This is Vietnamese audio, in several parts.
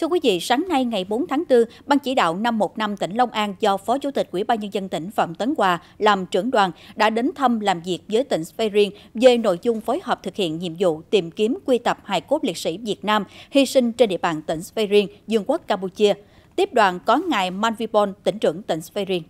Thưa quý vị, sáng nay ngày 4 tháng 4, Ban chỉ đạo 515 tỉnh Long An do Phó Chủ tịch Ủy ban Nhân dân tỉnh Phạm Tấn Hòa làm trưởng đoàn đã đến thăm làm việc với tỉnh Svei Riêng về nội dung phối hợp thực hiện nhiệm vụ tìm kiếm quy tập hài cốt liệt sĩ Việt Nam hy sinh trên địa bàn tỉnh Svei Riêng, Dương quốc Campuchia. Tiếp đoàn có ngài Manvipon, tỉnh trưởng tỉnh Svei Riêng.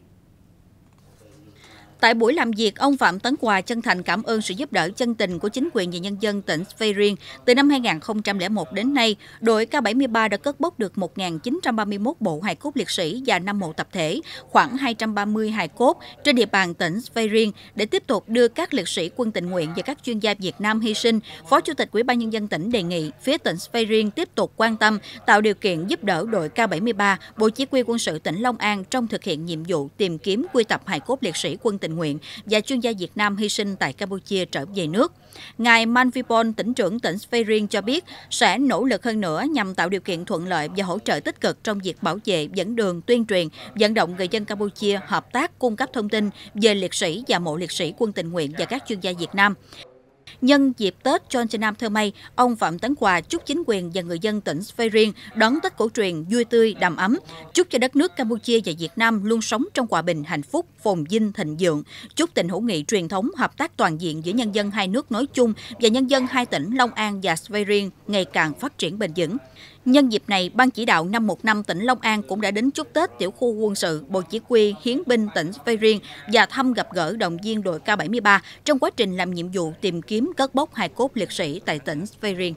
Tại buổi làm việc, ông Phạm Tấn Hòa chân thành cảm ơn sự giúp đỡ chân tình của chính quyền và nhân dân tỉnh Svay riêng. Từ năm 2001 đến nay, đội K73 đã cất bốc được 1.931 bộ hài cốt liệt sĩ và 5 mộ tập thể, khoảng 230 hài cốt trên địa bàn tỉnh Svay riêng để tiếp tục đưa các liệt sĩ quân tình nguyện và các chuyên gia Việt Nam hy sinh. Phó Chủ tịch Ủy ban nhân dân tỉnh đề nghị phía tỉnh Svay riêng tiếp tục quan tâm tạo điều kiện giúp đỡ đội K73, Bộ Chỉ huy quân sự tỉnh Long An trong thực hiện nhiệm vụ tìm kiếm quy tập hài cốt liệt sĩ quân tình tình nguyện và chuyên gia Việt Nam hy sinh tại Campuchia trở về nước. Ngài Manvipon, tỉnh trưởng tỉnh Sveirin cho biết sẽ nỗ lực hơn nữa nhằm tạo điều kiện thuận lợi và hỗ trợ tích cực trong việc bảo vệ, dẫn đường, tuyên truyền, vận động người dân Campuchia hợp tác cung cấp thông tin về liệt sĩ và mộ liệt sĩ quân tình nguyện và các chuyên gia Việt Nam. Nhân dịp Tết nam thơ mây ông Phạm Tấn Hòa chúc chính quyền và người dân tỉnh Svay riêng đón Tết cổ truyền vui tươi, đầm ấm, chúc cho đất nước Campuchia và Việt Nam luôn sống trong hòa bình, hạnh phúc, phồn vinh, thịnh vượng, chúc tình hữu nghị truyền thống, hợp tác toàn diện giữa nhân dân hai nước nói chung và nhân dân hai tỉnh Long An và Svay riêng ngày càng phát triển bền vững. Nhân dịp này, Ban chỉ đạo 515 tỉnh Long An cũng đã đến chúc Tết tiểu khu quân sự, Bộ Chỉ huy Hiến binh tỉnh Phê Riêng và thăm gặp gỡ động viên đội K-73 trong quá trình làm nhiệm vụ tìm kiếm cất bốc hài cốt liệt sĩ tại tỉnh Phê Riêng.